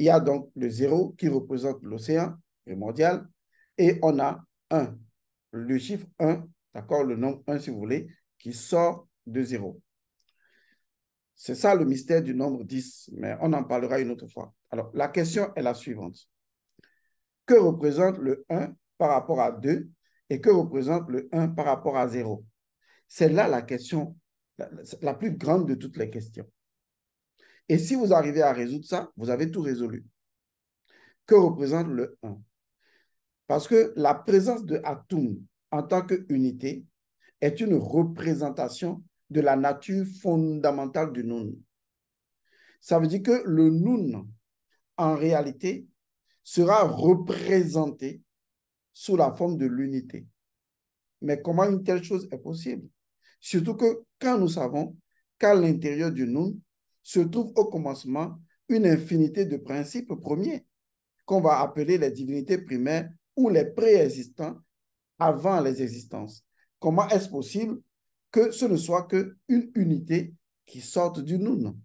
il y a donc le 0 qui représente l'océan, le mondial, et on a 1, le chiffre 1, d'accord, le nombre 1 si vous voulez, qui sort de zéro C'est ça le mystère du nombre 10, mais on en parlera une autre fois. Alors, la question est la suivante. Que représente le 1 par rapport à 2 et que représente le 1 par rapport à 0 C'est là la question la plus grande de toutes les questions. Et si vous arrivez à résoudre ça, vous avez tout résolu. Que représente le 1 Parce que la présence de Atum en tant qu'unité est une représentation de la nature fondamentale du Nun. Ça veut dire que le Nun, en réalité, sera représenté sous la forme de l'unité. Mais comment une telle chose est possible Surtout que quand nous savons qu'à l'intérieur du Nun, se trouve au commencement une infinité de principes premiers qu'on va appeler les divinités primaires ou les préexistants avant les existences. Comment est-ce possible que ce ne soit qu'une unité qui sorte du nous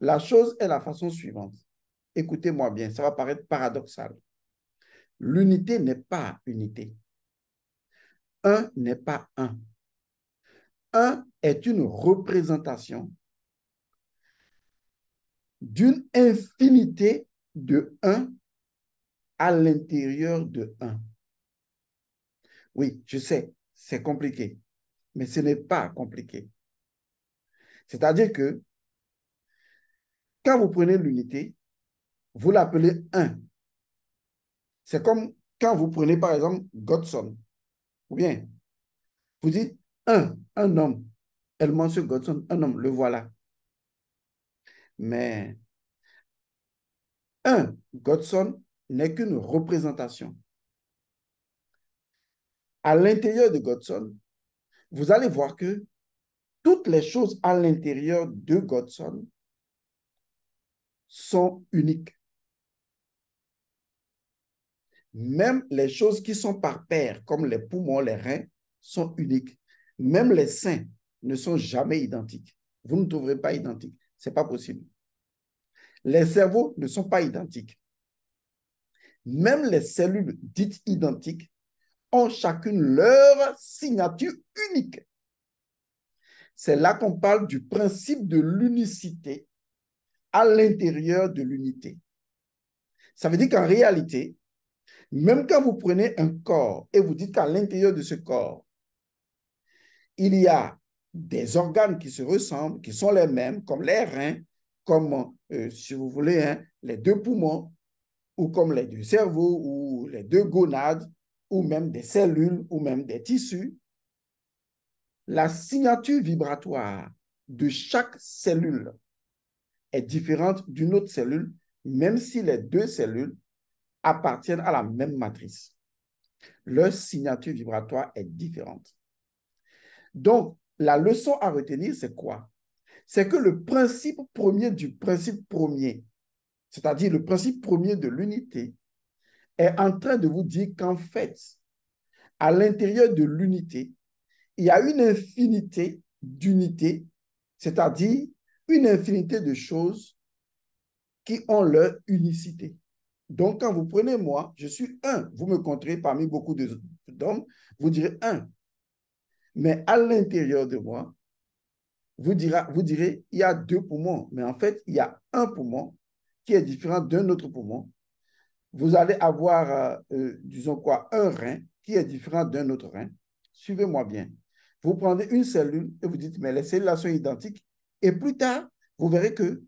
La chose est la façon suivante. Écoutez-moi bien, ça va paraître paradoxal. L'unité n'est pas unité. Un n'est pas un. Un est une représentation d'une infinité de 1 à l'intérieur de 1. Oui, je sais, c'est compliqué, mais ce n'est pas compliqué. C'est-à-dire que quand vous prenez l'unité, vous l'appelez 1. C'est comme quand vous prenez par exemple Godson, ou bien vous dites 1, un, un homme, elle mentionne Godson, un homme, le voilà. Mais un, Godson n'est qu'une représentation. À l'intérieur de Godson, vous allez voir que toutes les choses à l'intérieur de Godson sont uniques. Même les choses qui sont par paire, comme les poumons, les reins, sont uniques. Même les seins ne sont jamais identiques. Vous ne trouverez pas identiques n'est pas possible. Les cerveaux ne sont pas identiques. Même les cellules dites identiques ont chacune leur signature unique. C'est là qu'on parle du principe de l'unicité à l'intérieur de l'unité. Ça veut dire qu'en réalité, même quand vous prenez un corps et vous dites qu'à l'intérieur de ce corps, il y a des organes qui se ressemblent, qui sont les mêmes, comme les reins, comme, euh, si vous voulez, hein, les deux poumons, ou comme les deux cerveaux, ou les deux gonades, ou même des cellules, ou même des tissus. La signature vibratoire de chaque cellule est différente d'une autre cellule, même si les deux cellules appartiennent à la même matrice. Leur signature vibratoire est différente. Donc, la leçon à retenir, c'est quoi C'est que le principe premier du principe premier, c'est-à-dire le principe premier de l'unité, est en train de vous dire qu'en fait, à l'intérieur de l'unité, il y a une infinité d'unités, c'est-à-dire une infinité de choses qui ont leur unicité. Donc, quand vous prenez moi, je suis un. Vous me compterez parmi beaucoup d'hommes, vous direz un. Mais à l'intérieur de moi, vous, dira, vous direz, il y a deux poumons, mais en fait, il y a un poumon qui est différent d'un autre poumon. Vous allez avoir, euh, euh, disons quoi, un rein qui est différent d'un autre rein. Suivez-moi bien. Vous prenez une cellule et vous dites, mais les cellules sont identiques. Et plus tard, vous verrez que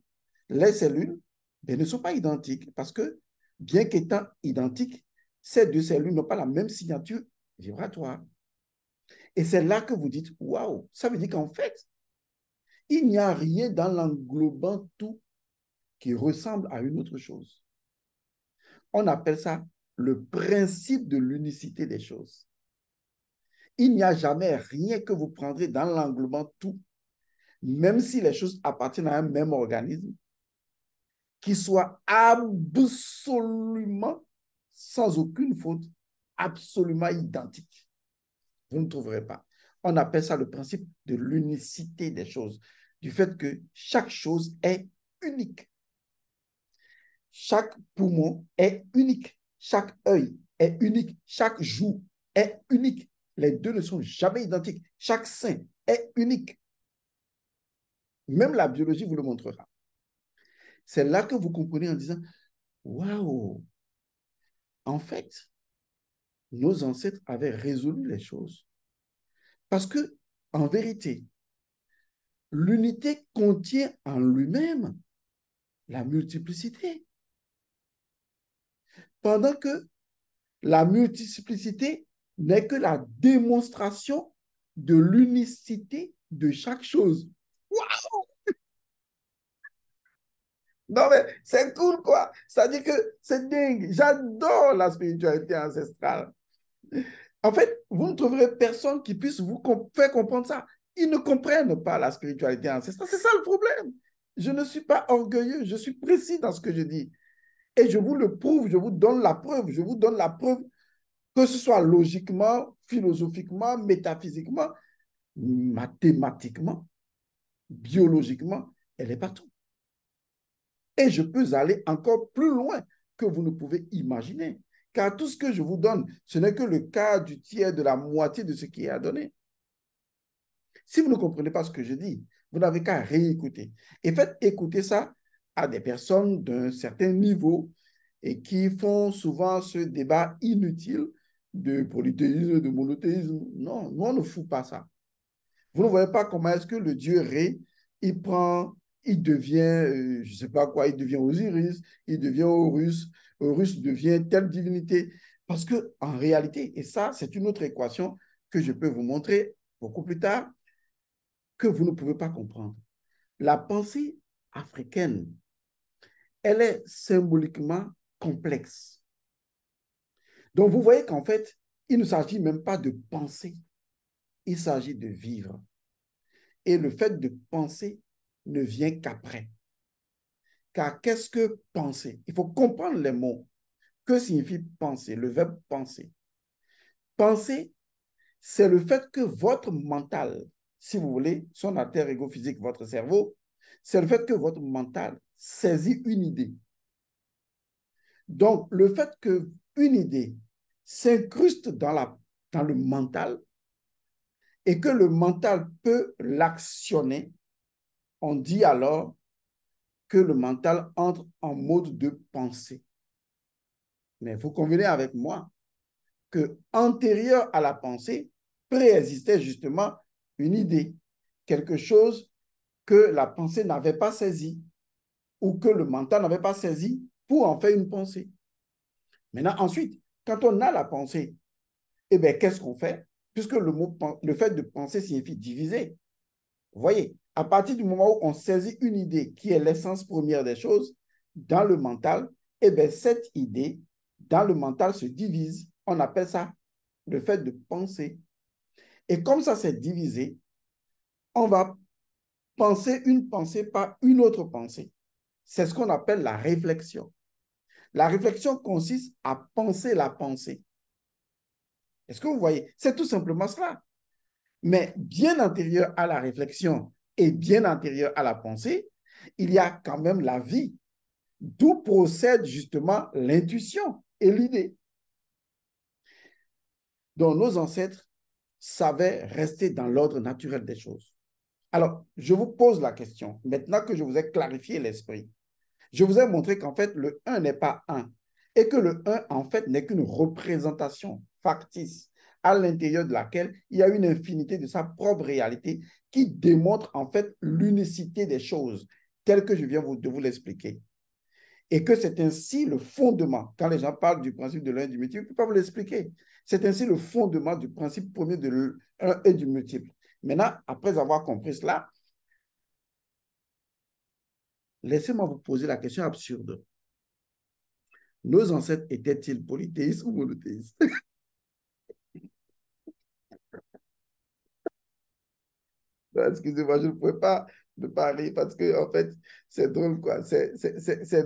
les cellules ben, ne sont pas identiques parce que, bien qu'étant identiques, ces deux cellules n'ont pas la même signature vibratoire. Et c'est là que vous dites, waouh, ça veut dire qu'en fait, il n'y a rien dans l'englobant tout qui ressemble à une autre chose. On appelle ça le principe de l'unicité des choses. Il n'y a jamais rien que vous prendrez dans l'englobant tout, même si les choses appartiennent à un même organisme, qui soit absolument, sans aucune faute, absolument identique. Vous ne trouverez pas. On appelle ça le principe de l'unicité des choses, du fait que chaque chose est unique. Chaque poumon est unique. Chaque œil est unique. Chaque joue est unique. Les deux ne sont jamais identiques. Chaque sein est unique. Même la biologie vous le montrera. C'est là que vous comprenez en disant Waouh En fait, nos ancêtres avaient résolu les choses. Parce que, en vérité, l'unité contient en lui-même la multiplicité. Pendant que la multiplicité n'est que la démonstration de l'unicité de chaque chose. Waouh! Non, mais c'est cool, quoi. Ça dit que c'est dingue. J'adore la spiritualité ancestrale. En fait, vous ne trouverez personne qui puisse vous faire comprendre ça. Ils ne comprennent pas la spiritualité ancestrale. C'est ça le problème. Je ne suis pas orgueilleux, je suis précis dans ce que je dis. Et je vous le prouve, je vous donne la preuve, je vous donne la preuve, que ce soit logiquement, philosophiquement, métaphysiquement, mathématiquement, biologiquement, elle est partout. Et je peux aller encore plus loin que vous ne pouvez imaginer car tout ce que je vous donne, ce n'est que le quart du tiers de la moitié de ce qui est à donner. Si vous ne comprenez pas ce que je dis, vous n'avez qu'à réécouter. Et faites écouter ça à des personnes d'un certain niveau et qui font souvent ce débat inutile de polythéisme, de monothéisme. Non, nous, on ne fout pas ça. Vous ne voyez pas comment est-ce que le dieu Ré, il prend, il devient, euh, je ne sais pas quoi, il devient Osiris, il devient Horus, russe devient telle divinité. Parce que en réalité, et ça, c'est une autre équation que je peux vous montrer beaucoup plus tard, que vous ne pouvez pas comprendre. La pensée africaine, elle est symboliquement complexe. Donc, vous voyez qu'en fait, il ne s'agit même pas de penser, il s'agit de vivre. Et le fait de penser ne vient qu'après. Car qu'est-ce que penser Il faut comprendre les mots. Que signifie penser Le verbe penser. Penser, c'est le fait que votre mental, si vous voulez, son alter ego physique, votre cerveau, c'est le fait que votre mental saisit une idée. Donc, le fait que une idée s'incruste dans, la, dans le mental et que le mental peut l'actionner, on dit alors que le mental entre en mode de pensée. Mais vous convenez avec moi que antérieur à la pensée préexistait justement une idée, quelque chose que la pensée n'avait pas saisi ou que le mental n'avait pas saisi pour en faire une pensée. Maintenant, ensuite, quand on a la pensée, eh bien, qu'est-ce qu'on fait Puisque le, mot, le fait de penser signifie diviser. Vous voyez, à partir du moment où on saisit une idée qui est l'essence première des choses dans le mental, eh bien, cette idée dans le mental se divise. On appelle ça le fait de penser. Et comme ça s'est divisé, on va penser une pensée par une autre pensée. C'est ce qu'on appelle la réflexion. La réflexion consiste à penser la pensée. Est-ce que vous voyez C'est tout simplement cela. Mais bien antérieur à la réflexion, et bien antérieur à la pensée, il y a quand même la vie, d'où procède justement l'intuition et l'idée. Donc nos ancêtres savaient rester dans l'ordre naturel des choses. Alors, je vous pose la question, maintenant que je vous ai clarifié l'esprit, je vous ai montré qu'en fait, le 1 n'est pas 1 et que le 1, en fait, n'est qu'une représentation factice à l'intérieur de laquelle il y a une infinité de sa propre réalité qui démontre en fait l'unicité des choses, telle que je viens de vous l'expliquer. Et que c'est ainsi le fondement, quand les gens parlent du principe de l'un et du multiple, je ne peux pas vous l'expliquer. C'est ainsi le fondement du principe premier de l'un et du multiple. Maintenant, après avoir compris cela, laissez-moi vous poser la question absurde. Nos ancêtres étaient-ils polythéistes ou monothéistes Excusez-moi, je ne pouvais pas ne pas rire parce que, en fait, c'est drôle, quoi. C'est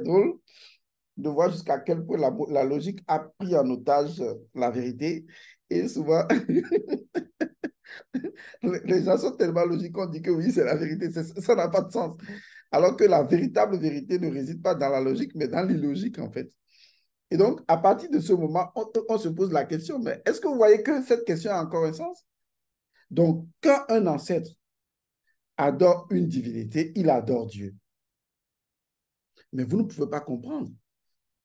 drôle de voir jusqu'à quel point la, logique a pris en otage la vérité. Et souvent, les gens sont tellement logiques qu'on dit que oui, c'est la vérité. Ça n'a pas de sens. Alors que la véritable vérité ne réside pas dans la logique, mais dans logiques, en fait. Et donc, à partir de ce moment, on, on se pose la question, mais est-ce que vous voyez que cette question a encore un sens? Donc, quand un ancêtre adore une divinité, il adore Dieu. Mais vous ne pouvez pas comprendre.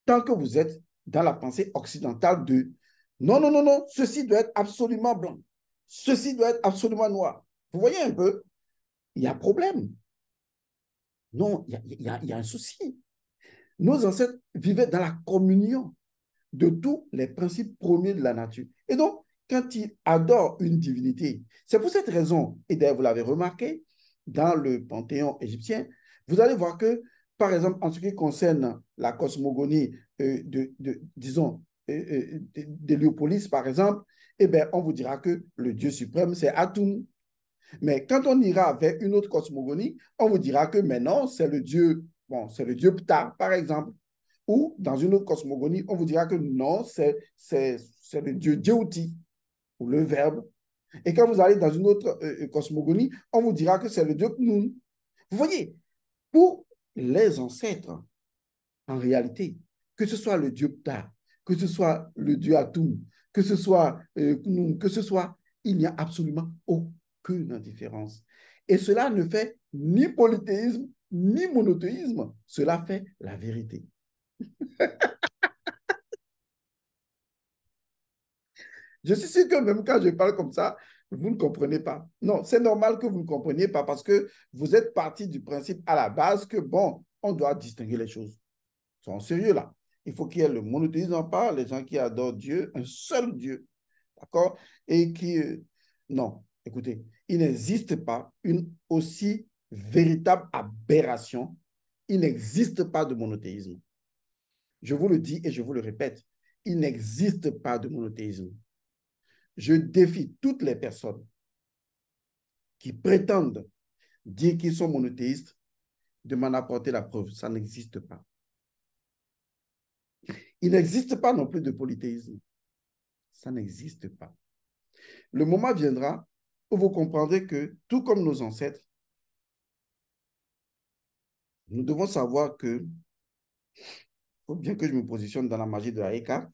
Tant que vous êtes dans la pensée occidentale de non, non, non, non, ceci doit être absolument blanc, ceci doit être absolument noir. Vous voyez un peu, il y a problème. Non, il y a, un souci. Nos ancêtres vivaient dans la communion de tous les principes premiers de la nature. Et donc, quand ils adorent une divinité, c'est pour cette raison, et d'ailleurs vous l'avez remarqué, dans le panthéon égyptien, vous allez voir que, par exemple, en ce qui concerne la cosmogonie euh, de, disons, euh, euh, d'Héliopolis, par exemple, eh bien, on vous dira que le dieu suprême, c'est Atum. Mais quand on ira vers une autre cosmogonie, on vous dira que maintenant, c'est le dieu, bon, c'est le dieu Ptah, par exemple. Ou dans une autre cosmogonie, on vous dira que non, c'est le dieu Dioti, ou le verbe, et quand vous allez dans une autre euh, euh, cosmogonie, on vous dira que c'est le dieu Knoun. Vous voyez, pour les ancêtres, en réalité, que ce soit le dieu Ptah, que ce soit le dieu Atum, que ce soit euh, que ce soit, il n'y a absolument aucune différence. Et cela ne fait ni polythéisme, ni monothéisme. Cela fait la vérité. Je suis sûr que même quand je parle comme ça, vous ne comprenez pas. Non, c'est normal que vous ne compreniez pas parce que vous êtes parti du principe à la base que, bon, on doit distinguer les choses. C'est en sérieux là. Il faut qu'il y ait le monothéisme en part, les gens qui adorent Dieu, un seul Dieu. D'accord Et qui. Euh, non, écoutez, il n'existe pas une aussi véritable aberration. Il n'existe pas de monothéisme. Je vous le dis et je vous le répète, il n'existe pas de monothéisme je défie toutes les personnes qui prétendent dire qu'ils sont monothéistes de m'en apporter la preuve. Ça n'existe pas. Il n'existe pas non plus de polythéisme. Ça n'existe pas. Le moment viendra où vous comprendrez que, tout comme nos ancêtres, nous devons savoir que, bien que je me positionne dans la magie de la Eka,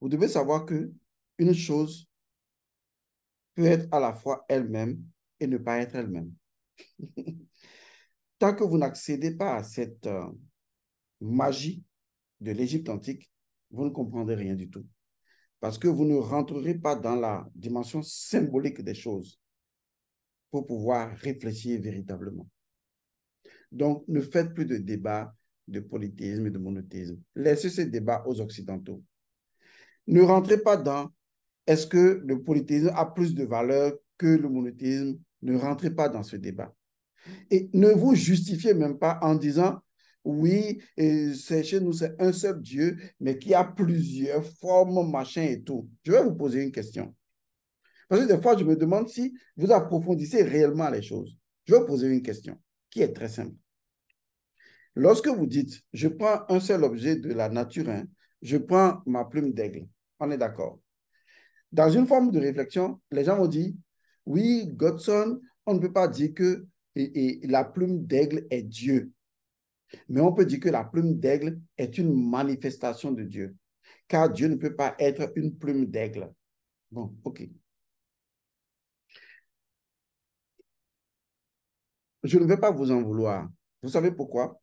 vous devez savoir que une chose peut être à la fois elle-même et ne pas être elle-même. Tant que vous n'accédez pas à cette euh, magie de l'Égypte antique, vous ne comprendrez rien du tout. Parce que vous ne rentrerez pas dans la dimension symbolique des choses pour pouvoir réfléchir véritablement. Donc, ne faites plus de débats de polythéisme et de monothéisme. Laissez ces débats aux Occidentaux. Ne rentrez pas dans est-ce que le polythéisme a plus de valeur que le monothéisme Ne rentrez pas dans ce débat. Et ne vous justifiez même pas en disant, oui, c'est chez nous, c'est un seul Dieu, mais qui a plusieurs formes, machin et tout. Je vais vous poser une question. Parce que des fois, je me demande si vous approfondissez réellement les choses. Je vais vous poser une question qui est très simple. Lorsque vous dites, je prends un seul objet de la nature, hein, je prends ma plume d'aigle, on est d'accord dans une forme de réflexion, les gens ont dit, oui, Godson, on ne peut pas dire que la plume d'aigle est Dieu, mais on peut dire que la plume d'aigle est une manifestation de Dieu, car Dieu ne peut pas être une plume d'aigle. Bon, ok. Je ne vais pas vous en vouloir. Vous savez pourquoi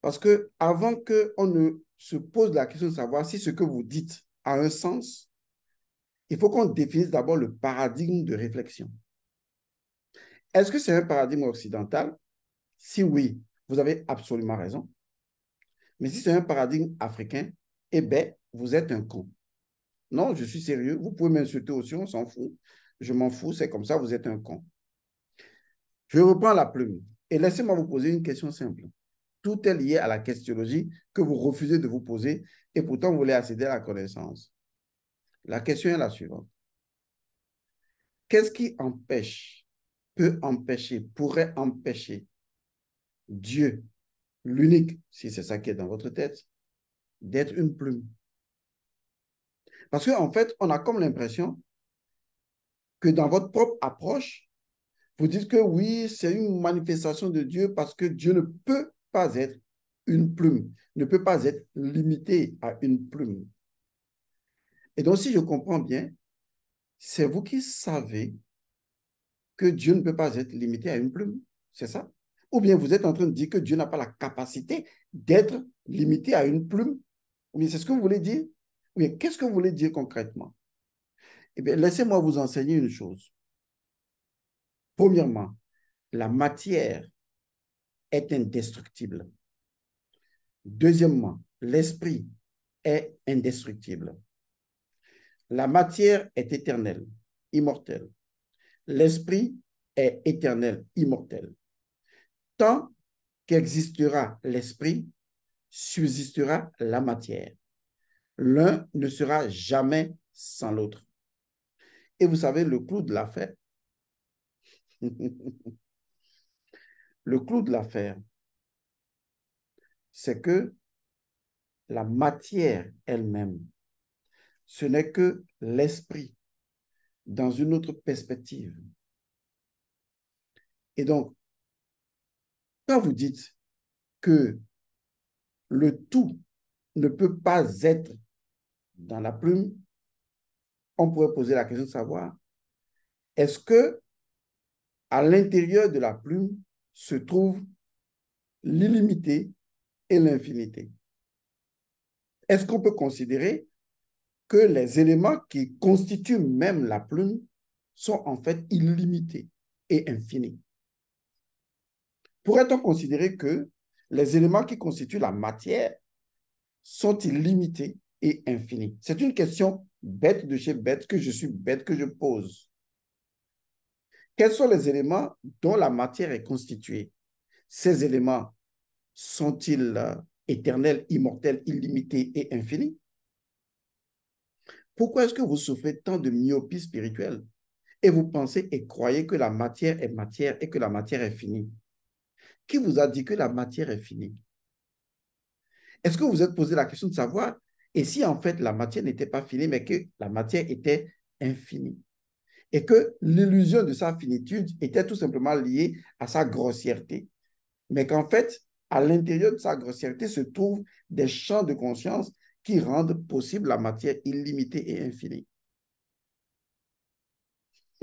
Parce que avant qu'on ne se pose la question de savoir si ce que vous dites a un sens, il faut qu'on définisse d'abord le paradigme de réflexion. Est-ce que c'est un paradigme occidental? Si oui, vous avez absolument raison. Mais si c'est un paradigme africain, eh bien, vous êtes un con. Non, je suis sérieux. Vous pouvez m'insulter aussi, on s'en fout. Je m'en fous, c'est comme ça, vous êtes un con. Je reprends la plume et laissez-moi vous poser une question simple. Tout est lié à la questionologie que vous refusez de vous poser et pourtant vous voulez accéder à la connaissance. La question est la suivante. Qu'est-ce qui empêche, peut empêcher, pourrait empêcher Dieu, l'unique, si c'est ça qui est dans votre tête, d'être une plume Parce qu'en en fait, on a comme l'impression que dans votre propre approche, vous dites que oui, c'est une manifestation de Dieu parce que Dieu ne peut pas être une plume, ne peut pas être limité à une plume. Et donc, si je comprends bien, c'est vous qui savez que Dieu ne peut pas être limité à une plume, c'est ça Ou bien vous êtes en train de dire que Dieu n'a pas la capacité d'être limité à une plume Ou bien c'est ce que vous voulez dire Ou bien qu'est-ce que vous voulez dire concrètement Eh bien, laissez-moi vous enseigner une chose. Premièrement, la matière est indestructible. Deuxièmement, l'esprit est indestructible. La matière est éternelle, immortelle. L'esprit est éternel, immortel. Tant qu'existera l'esprit, subsistera la matière. L'un ne sera jamais sans l'autre. Et vous savez, le clou de l'affaire, le clou de l'affaire, c'est que la matière elle-même ce n'est que l'esprit dans une autre perspective. Et donc, quand vous dites que le tout ne peut pas être dans la plume, on pourrait poser la question de savoir, est-ce que à l'intérieur de la plume se trouve l'illimité et l'infinité Est-ce qu'on peut considérer que les éléments qui constituent même la plume sont en fait illimités et infinis. Pourrait-on considérer que les éléments qui constituent la matière sont illimités et infinis C'est une question bête de chez bête que je suis bête que je pose. Quels sont les éléments dont la matière est constituée Ces éléments sont-ils euh, éternels, immortels, illimités et infinis pourquoi est-ce que vous souffrez tant de myopie spirituelle et vous pensez et croyez que la matière est matière et que la matière est finie Qui vous a dit que la matière est finie Est-ce que vous vous êtes posé la question de savoir et si en fait la matière n'était pas finie mais que la matière était infinie et que l'illusion de sa finitude était tout simplement liée à sa grossièreté mais qu'en fait à l'intérieur de sa grossièreté se trouvent des champs de conscience qui rendent possible la matière illimitée et infinie.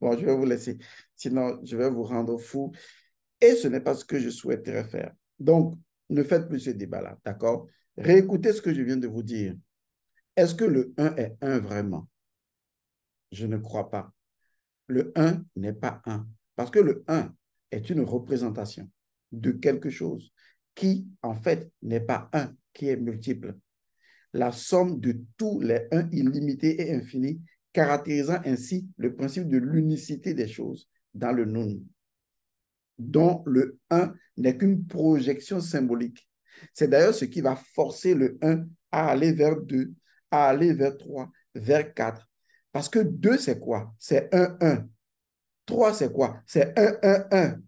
bon, je vais vous laisser. Sinon, je vais vous rendre fou. Et ce n'est pas ce que je souhaiterais faire. Donc, ne faites plus ce débat-là, d'accord Réécoutez ce que je viens de vous dire. Est-ce que le 1 est 1 vraiment Je ne crois pas. Le 1 n'est pas 1. Parce que le 1 est une représentation de quelque chose qui, en fait, n'est pas un, qui est multiple. La somme de tous les uns illimités et infinis, caractérisant ainsi le principe de l'unicité des choses dans le non. dont le 1 n'est qu'une projection symbolique. C'est d'ailleurs ce qui va forcer le 1 à aller vers deux, à aller vers trois, vers quatre. Parce que deux, c'est quoi C'est un, un. Trois, c'est quoi C'est un, un, un.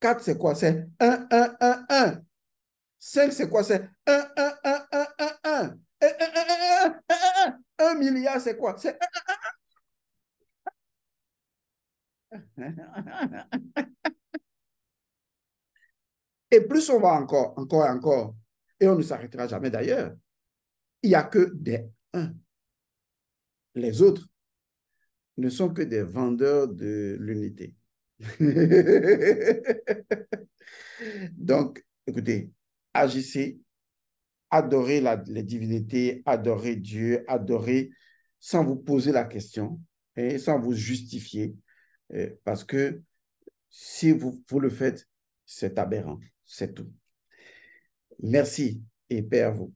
4, c'est quoi C'est 1, 1, 1, 1. 5, c'est quoi C'est 1, 1, 1, 1, 1, 1. 1 milliard, c'est quoi C'est Et plus on va encore, encore et encore. Et on ne s'arrêtera jamais d'ailleurs. Il n'y a que des 1. Les autres ne sont que des vendeurs de l'unité. Donc, écoutez, agissez, adorez la, les divinités, adorez Dieu, adorez sans vous poser la question et hein, sans vous justifier. Euh, parce que si vous, vous le faites, c'est aberrant, c'est tout. Merci et père vous.